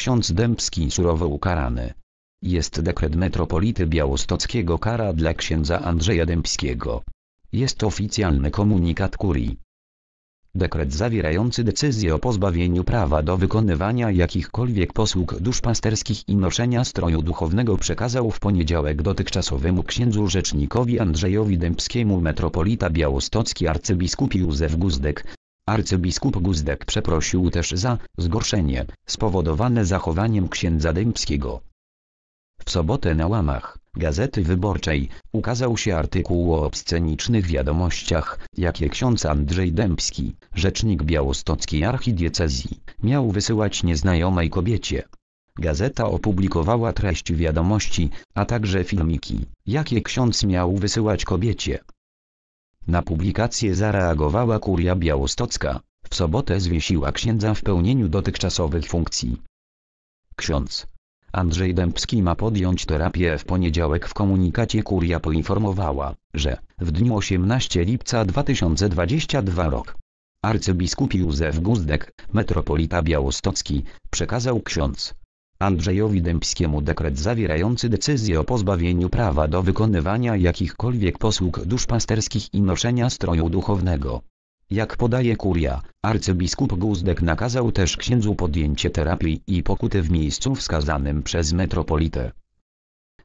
ksiądz Dębski surowo ukarany. Jest dekret metropolity białostockiego kara dla księdza Andrzeja Dębskiego. Jest oficjalny komunikat kurii. Dekret zawierający decyzję o pozbawieniu prawa do wykonywania jakichkolwiek posług duszpasterskich i noszenia stroju duchownego przekazał w poniedziałek dotychczasowemu księdzu rzecznikowi Andrzejowi Dębskiemu metropolita białostocki arcybiskup Józef Guzdek, Arcybiskup Guzdek przeprosił też za zgorszenie spowodowane zachowaniem księdza Dębskiego. W sobotę na łamach Gazety Wyborczej ukazał się artykuł o obscenicznych wiadomościach, jakie ksiądz Andrzej Dębski, rzecznik białostockiej archidiecezji, miał wysyłać nieznajomej kobiecie. Gazeta opublikowała treść wiadomości, a także filmiki, jakie ksiądz miał wysyłać kobiecie. Na publikację zareagowała Kuria Białostocka, w sobotę zwiesiła księdza w pełnieniu dotychczasowych funkcji. Ksiądz Andrzej Dębski ma podjąć terapię w poniedziałek w komunikacie Kuria poinformowała, że w dniu 18 lipca 2022 rok arcybiskup Józef Guzdek, metropolita białostocki, przekazał ksiądz Andrzejowi Dębskiemu dekret zawierający decyzję o pozbawieniu prawa do wykonywania jakichkolwiek posług duszpasterskich i noszenia stroju duchownego. Jak podaje kuria, arcybiskup Guzdek nakazał też księdzu podjęcie terapii i pokuty w miejscu wskazanym przez metropolitę.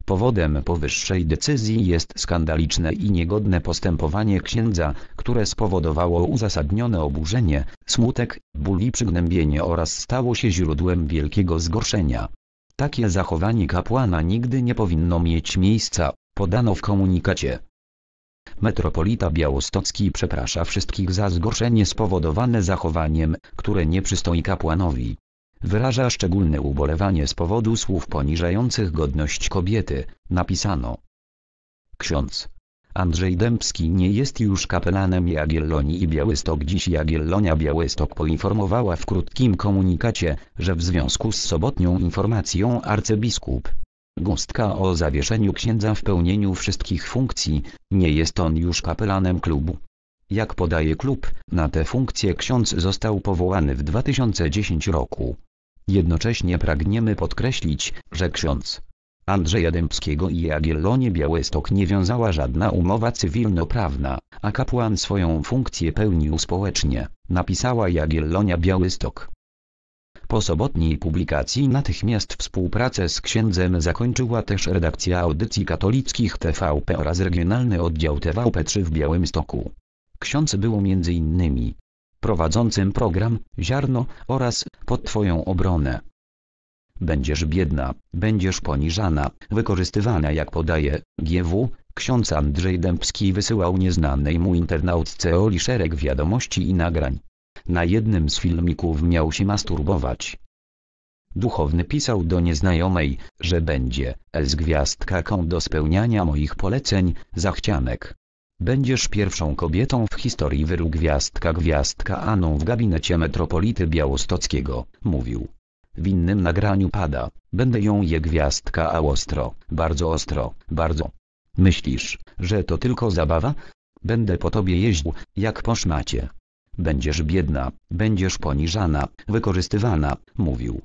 Powodem powyższej decyzji jest skandaliczne i niegodne postępowanie księdza, które spowodowało uzasadnione oburzenie, smutek, ból i przygnębienie oraz stało się źródłem wielkiego zgorszenia. Takie zachowanie kapłana nigdy nie powinno mieć miejsca, podano w komunikacie. Metropolita Białostocki przeprasza wszystkich za zgorszenie spowodowane zachowaniem, które nie przystoi kapłanowi. Wyraża szczególne ubolewanie z powodu słów poniżających godność kobiety, napisano. Ksiądz Andrzej Dębski nie jest już kapelanem Jagiellonii i Białystok. Dziś Jagiellonia Białystok poinformowała w krótkim komunikacie, że w związku z sobotnią informacją arcybiskup Gustka o zawieszeniu księdza w pełnieniu wszystkich funkcji, nie jest on już kapelanem klubu. Jak podaje klub, na tę funkcję ksiądz został powołany w 2010 roku. Jednocześnie pragniemy podkreślić, że ksiądz Andrzeja Dębskiego i Jagiellonie Białystok nie wiązała żadna umowa cywilnoprawna, a kapłan swoją funkcję pełnił społecznie, napisała Jagiellonia Białystok. Po sobotniej publikacji natychmiast współpracę z księdzem zakończyła też redakcja audycji katolickich TVP oraz regionalny oddział TVP3 w Białymstoku. Ksiądz był między innymi prowadzącym program Ziarno oraz pod Twoją obronę. Będziesz biedna, będziesz poniżana, wykorzystywana jak podaje GW. Ksiądz Andrzej Dębski wysyłał nieznanej mu internautce Oli szereg wiadomości i nagrań. Na jednym z filmików miał się masturbować. Duchowny pisał do nieznajomej, że będzie, z gwiazdka do spełniania moich poleceń, zachcianek. Będziesz pierwszą kobietą w historii wyru gwiazdka gwiazdka Aną w gabinecie metropolity białostockiego, mówił. W innym nagraniu pada, będę ją je gwiazdka a ostro, bardzo ostro, bardzo. Myślisz, że to tylko zabawa? Będę po tobie jeździł, jak po szmacie. Będziesz biedna, będziesz poniżana, wykorzystywana, mówił.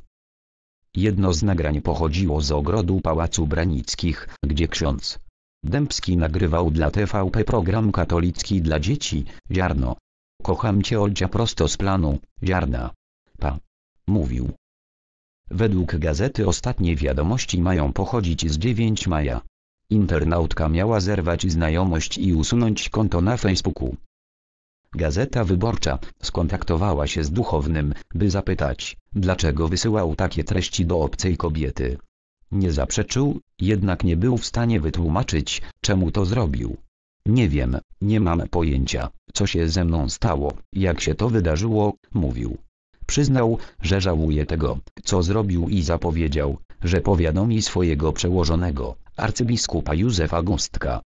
Jedno z nagrań pochodziło z ogrodu Pałacu Branickich, gdzie ksiądz Dębski nagrywał dla TVP program katolicki dla dzieci, Ziarno. Kocham cię Olcia prosto z planu, Ziarna. Pa. Mówił. Według gazety ostatnie wiadomości mają pochodzić z 9 maja. Internautka miała zerwać znajomość i usunąć konto na Facebooku. Gazeta Wyborcza skontaktowała się z duchownym, by zapytać, dlaczego wysyłał takie treści do obcej kobiety. Nie zaprzeczył, jednak nie był w stanie wytłumaczyć, czemu to zrobił. Nie wiem, nie mam pojęcia, co się ze mną stało, jak się to wydarzyło, mówił. Przyznał, że żałuje tego, co zrobił i zapowiedział, że powiadomi swojego przełożonego, arcybiskupa Józefa Gustka,